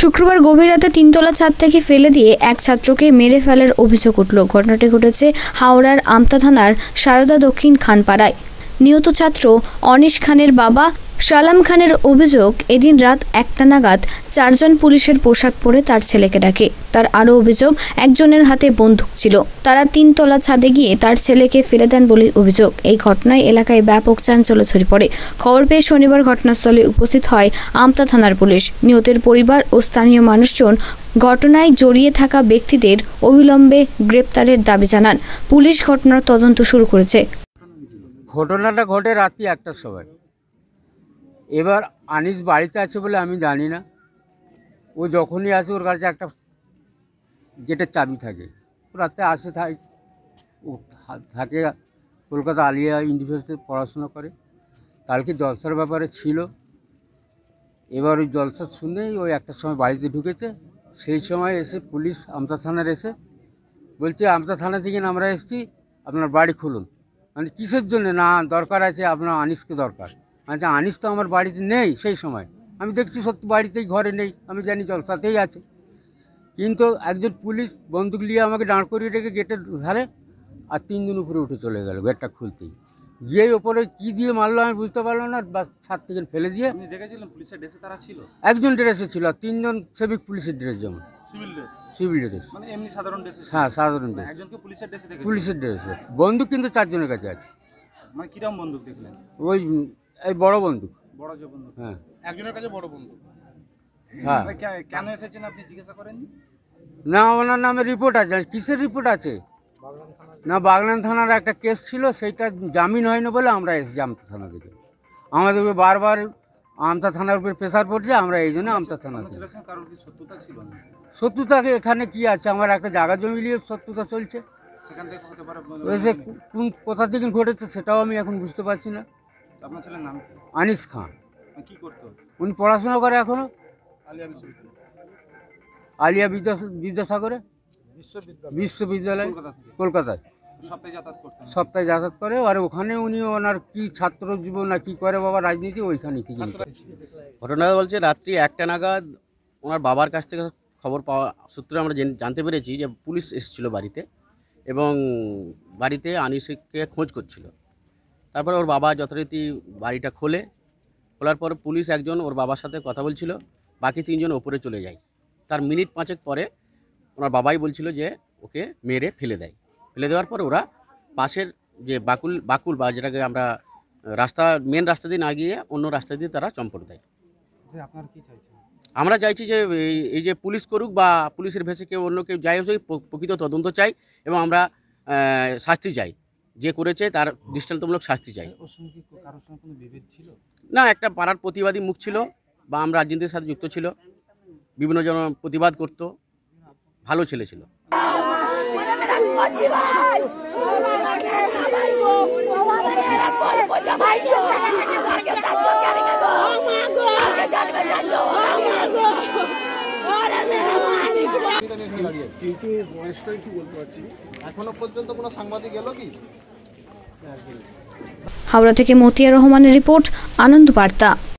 শুক্রবার গভীর রাতে তিনতলা ছাদ থেকে ফেলে দিয়ে এক ছাত্রকে মেরে ফেলার অভিযোগ উঠল ঘটনাটি ঘটেছে হাওড়ার আমতা থানার সারদা দক্ষিণ খানপাড়ায় নিহত ছাত্র অনিশ খানের বাবা সালাম খানের অভিযোগ এদিন রাত একটা নাগাদ চারজন পুলিশের পোশাক পরে তার ছেলেকে ডাকে তার আরও অভিযোগ একজনের হাতে বন্দুক ছিল তারা তিনতলা ছাদে গিয়ে তার ছেলেকে ফেলে দেন বলে অভিযোগ এই ঘটনায় এলাকায় ব্যাপক চাঞ্চল্য ছড়িয়ে পড়ে খবর পেয়ে শনিবার ঘটনাস্থলে উপস্থিত হয় আমতা থানার পুলিশ নিহতের পরিবার ও স্থানীয় মানুষজন ঘটনায় জড়িয়ে থাকা ব্যক্তিদের অবিলম্বে গ্রেপ্তারের দাবি জানান পুলিশ ঘটনার তদন্ত শুরু করেছে ঘটনাটা ঘটে রাত্রি একটার সময় এবার আনিস বাড়িতে আছে বলে আমি জানি না ও যখনই আসে ওর কাছে একটা গেটের চাবি থাকে রাতে আসে থাকে ও থাকে কলকাতা আলিয়া ইউনিভার্সিটিতে পড়াশোনা করে কালকে জলসার ব্যাপারে ছিল এবার ওই জলসা শুনেই ওই একটা সময় বাড়িতে ঢুকেছে সেই সময় এসে পুলিশ আমতা থানার এসে বলছে আমতা থানা থেকে আমরা এসেছি আপনার বাড়ি খুলুন মানে কিসের জন্য না দরকার আছে আপনার আনিসকে দরকার আচ্ছা আনিস তো আমার বাড়িতে নেই সেই সময় আমি দেখছি সত্যি বাড়িতেই ঘরে নেই আমি জানি জলসাতেই আছে কিন্তু একজন পুলিশ বন্দুক নিয়ে আমাকে দাঁড় করিয়ে রেখে গেটের ধারে আর তিনজন উপরে উঠে চলে গেল গেটটা খুলতেই যে ওপরে কি দিয়ে মারলো আমি বুঝতে পারলাম না বাস ছাদ থেকে ফেলে দিয়ে একজন ড্রেসে ছিল আর তিনজন সেবিক পুলিশের ড্রেস যেমন সিভিল ড্রেস মানে হ্যাঁ সাধারণ মানে ড্রেস পুলিশের ড্রেসে বন্দুক কিন্তু চারজনের কাছে আছে মানে কিরম বন্দুক দেখলেন ওই এই বড় বন্ধু বড় যে বন্ধু হ্যাঁ একজনের কাছে বড় বন্ধু হ্যাঁ কেন এসেছেন আপনি জিজ্ঞাসা করেন না ওনার নামে রিপোর্ট আছে কিসের রিপোর্ট আছে না বাগনান থানার একটা কেস ছিল সেইটা জামিন হয়নি বলে আমরা এসেছি আমতা থানা থেকে আমাদের উপরে বারবার আমতা থানার উপর প্রেশার পড়ছে আমরা এই জন্য আমতা থানা শত্রুতাকে এখানে কি আছে আমার একটা জায়গা জমি নিয়ে শত্রুতা চলছে কোন কোথা থেকে ঘটেছে সেটাও আমি এখন বুঝতে পারছি না আপনার ছেলের নাম আনিস খান কি করতো উনি পড়াশোনা করে এখনো আলিয়া বিদ্যা বিদ্যাসাগরে বিশ্ববিদ্যালয় কলকাতায় সপ্তাহে যাতায়াত করে আর ওখানে উনি ওনার কি ছাত্র জীবন না কি করে বাবা রাজনীতি ওইখানে থেকে ঘটনা বলছে রাত্রি একটা নাগাদ ওনার বাবার কাছ থেকে খবর পাওয়া সূত্রে আমরা জানতে পেরেছি যে পুলিশ এসেছিল বাড়িতে এবং বাড়িতে আনিসকে খোঁজ করছিল তারপরে ওর বাবা যথারীতি বাড়িটা খোলে খোলার পর পুলিশ একজন ওর বাবার সাথে কথা বলছিল বাকি তিনজন ওপরে চলে যায় তার মিনিট পাঁচেক পরে ওনার বাবাই বলছিল যে ওকে মেরে ফেলে দেয় ফেলে দেওয়ার পর ওরা পাশের যে বাকুল বাকুল বা যেটাকে আমরা রাস্তা মেন রাস্তা দিয়ে না গিয়ে অন্য রাস্তা দিয়ে তারা চম্পট দেয় আমরা চাইছি যে এই যে পুলিশ করুক বা পুলিশের ভেসে কেউ অন্য কেউ যাই হোক প্রকৃত তদন্ত চাই এবং আমরা শাস্তি চাই যে করেছে তার দৃষ্টান্তমূলক শাস্তি চাই না একটা পাড়ার প্রতিবাদী মুখ ছিল বা আমরা রাজনীতির সাথে যুক্ত ছিল বিভিন্ন জন প্রতিবাদ করত ভালো ছেলে ছিল দাঁড়িয়ে কিন্তু বয়সটাই কি বলতে পারছি এখনো পর্যন্ত কোনো সাংবাদিক কি হাওড়া থেকে মতিয়া রহমানের রিপোর্ট আনন্দ বার্তা